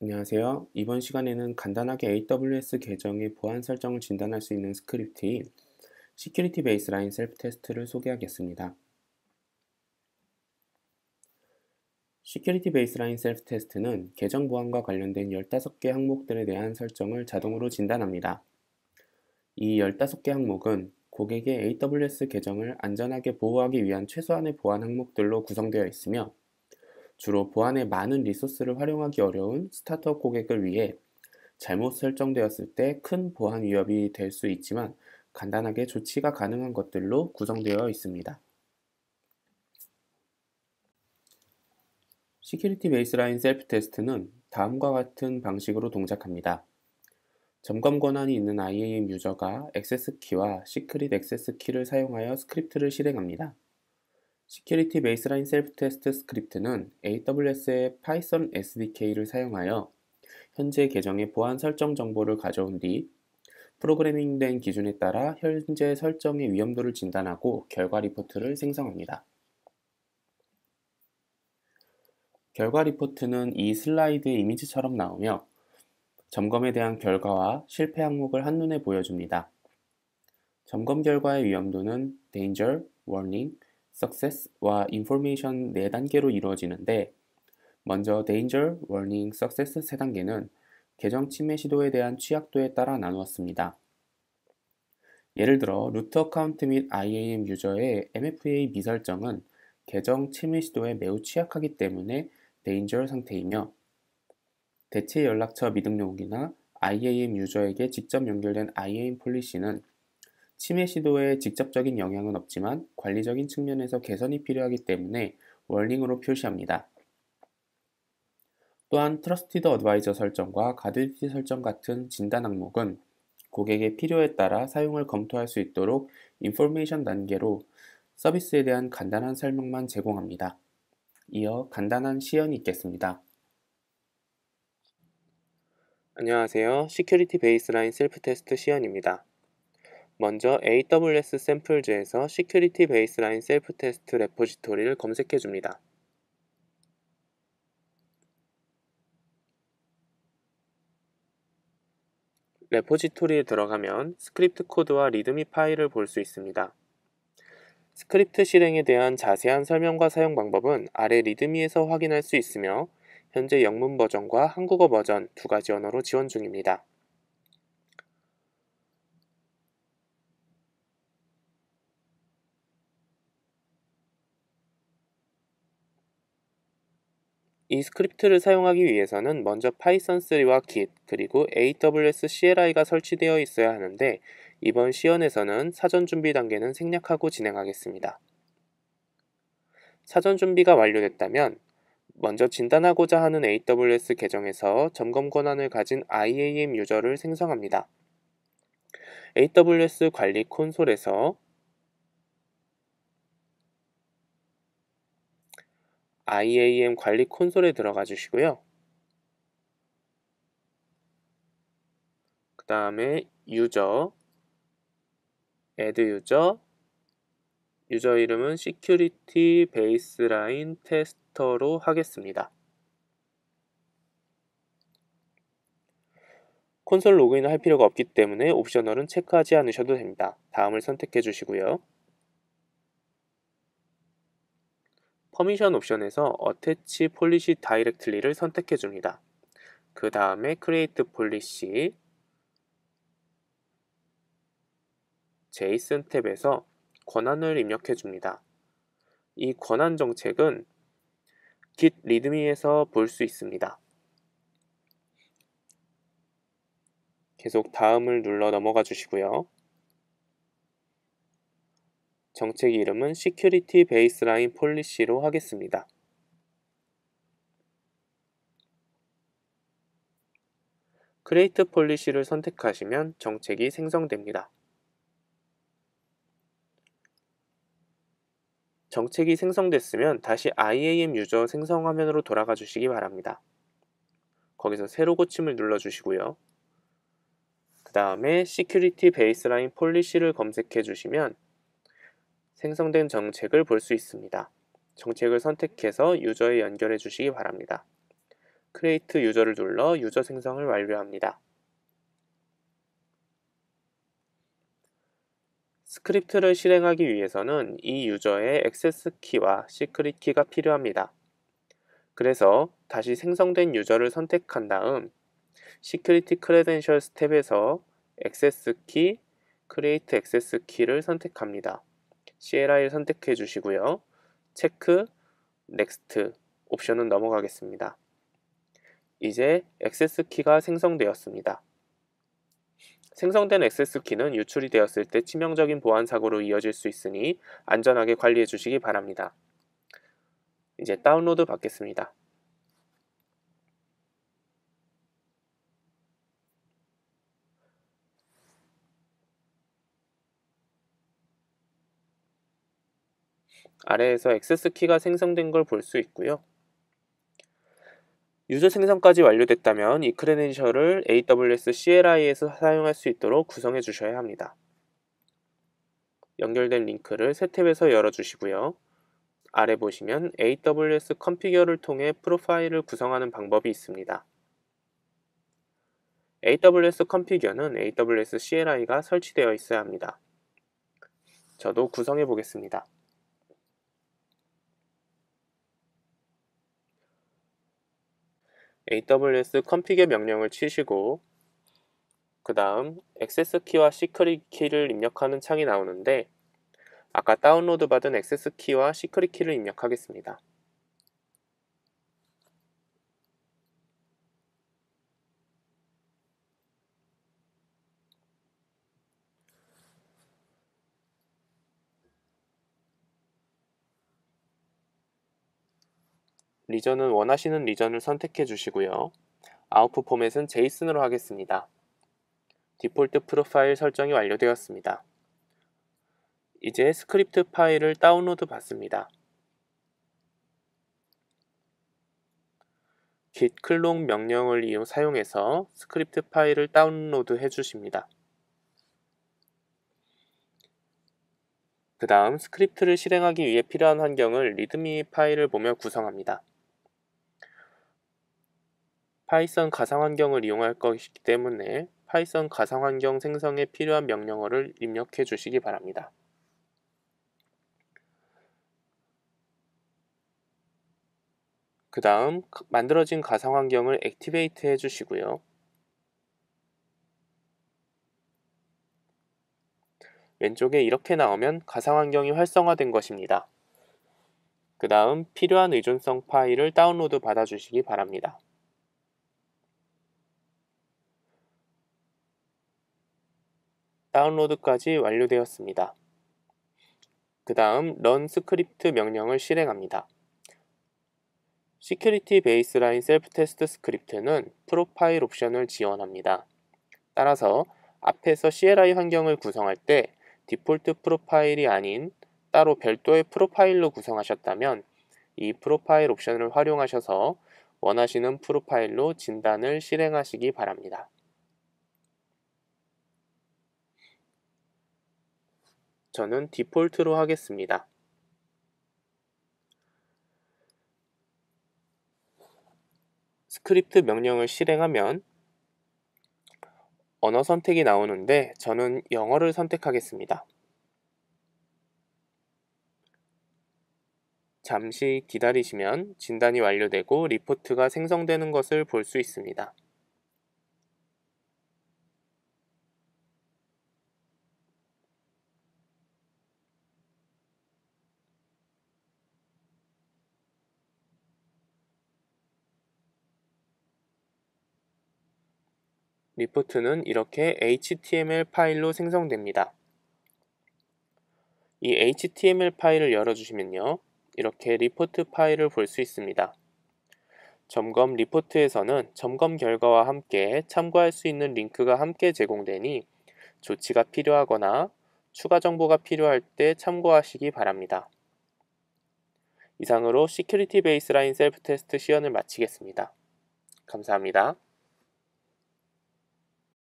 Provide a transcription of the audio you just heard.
안녕하세요. 이번 시간에는 간단하게 AWS 계정의 보안 설정을 진단할 수 있는 스크립트인 Security b a 시큐 l i n e Self t e s t 를 소개하겠습니다. Security b a 시큐 l i n e Self t e s t 는 계정 보안과 관련된 15개 항목들에 대한 설정을 자동으로 진단합니다. 이 15개 항목은 고객의 AWS 계정을 안전하게 보호하기 위한 최소한의 보안 항목들로 구성되어 있으며 주로 보안에 많은 리소스를 활용하기 어려운 스타트업 고객을 위해 잘못 설정되었을 때 큰 보안 위협이 될 수 있지만 간단하게 조치가 가능한 것들로 구성되어 있습니다. 시큐리티 베이스라인 셀프 테스트는 다음과 같은 방식으로 동작합니다. 점검 권한이 있는 IAM 유저가 액세스 키와 시크릿 액세스 키를 사용하여 스크립트를 실행합니다. 시큐리티 베이스라인 셀프 테스트 스크립트는 AWS의 Python SDK를 사용하여 현재 계정의 보안 설정 정보를 가져온 뒤 프로그래밍된 기준에 따라 현재 설정의 위험도를 진단하고 결과 리포트를 생성합니다. 결과 리포트는 이 슬라이드의 이미지처럼 나오며 점검에 대한 결과와 실패 항목을 한눈에 보여줍니다. 점검 결과의 위험도는 Danger, Warning, success와 information 네 단계로 이루어지는데 먼저 danger, warning, success 세 단계는 계정 침해 시도에 대한 취약도에 따라 나누었습니다. 예를 들어 루트 어카운트 및 IAM 유저의 MFA 미설정은 계정 침해 시도에 매우 취약하기 때문에 danger 상태이며 대체 연락처 미등록이나 IAM 유저에게 직접 연결된 IAM 폴리시는 치매 시도에 직접적인 영향은 없지만 관리적인 측면에서 개선이 필요하기 때문에 월링으로 표시합니다. 또한 트러스티드 어드바이저 설정과 가드비티 설정 같은 진단 항목은 고객의 필요에 따라 사용을 검토할 수 있도록 인포메이션 단계로 서비스에 대한 간단한 설명만 제공합니다. 이어 간단한 시연이 있겠습니다. 안녕하세요. 시큐리티 베이스라인 셀프 테스트 시연입니다. 먼저 AWS 샘플즈에서 시큐리티 베이스라인 셀프 테스트 레포지토리를 검색해 줍니다. 레포지토리에 들어가면 스크립트 코드와 리드미 파일을 볼 수 있습니다. 스크립트 실행에 대한 자세한 설명과 사용 방법은 아래 리드미에서 확인할 수 있으며 현재 영문 버전과 한국어 버전 두 가지 언어로 지원 중입니다. 이 스크립트를 사용하기 위해서는 먼저 파이썬 3와 git 그리고 AWS CLI가 설치되어 있어야 하는데 이번 시연에서는 사전 준비 단계는 생략하고 진행하겠습니다. 사전 준비가 완료됐다면 먼저 진단하고자 하는 AWS 계정에서 점검 권한을 가진 IAM 유저를 생성합니다. AWS 관리 콘솔에서 IAM 관리 콘솔에 들어가 주시고요. 그 다음에 유저, add 유저, 유저 이름은 security baseline 테스터로 하겠습니다. 콘솔 로그인을 할 필요가 없기 때문에 옵셔널은 체크하지 않으셔도 됩니다. 다음을 선택해 주시고요. 퍼미션 옵션에서 어 t 치 폴리시 다이렉트리를 선택해 줍니다. 그 다음에 크 r e a t e p o l i JSON 탭에서 권한을 입력해 줍니다. 이 권한 정책은 Git 리드미에서 볼 수 있습니다. 계속 다음을 눌러 넘어가 주시고요. 정책 이름은 시큐리티 베이스라인 폴리시로 하겠습니다. 크레이트 폴리시를 선택하시면 정책이 생성됩니다. 정책이 생성됐으면 다시 IAM 유저 생성 화면으로 돌아가 주시기 바랍니다. 거기서 새로 고침을 눌러 주시고요. 그 다음에 시큐리티 베이스라인 폴리시를 검색해 주시면 생성된 정책을 볼 수 있습니다. 정책을 선택해서 유저에 연결해 주시기 바랍니다. 크레이트 유저를 눌러 유저 생성을 완료합니다. 스크립트를 실행하기 위해서는 이 유저의 액세스 키와 시크릿 키가 필요합니다. 그래서 다시 생성된 유저를 선택한 다음 시크릿 크레덴셜 텝에서 액세스 키, 크리에이트 액세스 키를 선택합니다. CLI를 선택해 주시고요. 체크, 넥스트 옵션은 넘어가겠습니다. 이제 액세스 키가 생성되었습니다. 생성된 액세스 키는 유출이 되었을 때 치명적인 보안 사고로 이어질 수 있으니 안전하게 관리해 주시기 바랍니다. 이제 다운로드 받겠습니다. 아래에서 액세스키가 생성된 걸 볼 수 있고요. 유저 생성까지 완료됐다면 이 크레덴셜을 AWS CLI에서 사용할 수 있도록 구성해 주셔야 합니다. 연결된 링크를 새 탭에서 열어주시고요. 아래 보시면 AWS 컨피겨를 통해 프로파일을 구성하는 방법이 있습니다. AWS 컨피겨는 AWS CLI가 설치되어 있어야 합니다. 저도 구성해 보겠습니다. aws 컴픽의 명령을 치시고 그 다음 액세스 키와 시크릿 키를 입력하는 창이 나오는데 아까 다운로드 받은 액세스 키와 시크릿 키를 입력하겠습니다. 리전은 원하시는 리전을 선택해 주시고요. 아웃풋 포맷은 제이슨으로 하겠습니다. 디폴트 프로파일 설정이 완료되었습니다. 이제 스크립트 파일을 다운로드 받습니다. git 클롱 명령을 이용 사용해서 스크립트 파일을 다운로드 해주십니다. 그 다음 스크립트를 실행하기 위해 필요한 환경을 리드미 파일을 보며 구성합니다. 파이썬 가상환경을 이용할 것이기 때문에 파이썬 가상환경 생성에 필요한 명령어를 입력해 주시기 바랍니다. 그 다음 만들어진 가상환경을 액티베이트 해 주시고요. 왼쪽에 이렇게 나오면 가상환경이 활성화된 것입니다. 그 다음 필요한 의존성 파일을 다운로드 받아주시기 바랍니다. 다운로드까지 완료되었습니다. 그 다음 런 스크립트 명령을 실행합니다. 시큐리티 베이스라인 셀프 테스트 스크립트는 프로파일 옵션을 지원합니다. 따라서 앞에서 CLI 환경을 구성할 때 디폴트 프로파일이 아닌 따로 별도의 프로파일로 구성하셨다면 이 프로파일 옵션을 활용하셔서 원하시는 프로파일로 진단을 실행하시기 바랍니다. 저는 디폴트로 하겠습니다. 스크립트 명령을 실행하면 언어 선택이 나오는데 저는 영어를 선택하겠습니다. 잠시 기다리시면 진단이 완료되고 리포트가 생성되는 것을 볼 수 있습니다. 리포트는 이렇게 HTML 파일로 생성됩니다. 이 HTML 파일을 열어주시면요. 이렇게 리포트 파일을 볼 수 있습니다. 점검 리포트에서는 점검 결과와 함께 참고할 수 있는 링크가 함께 제공되니 조치가 필요하거나 추가 정보가 필요할 때 참고하시기 바랍니다. 이상으로 시큐리티 베이스라인 셀프 테스트 시연을 마치겠습니다. 감사합니다.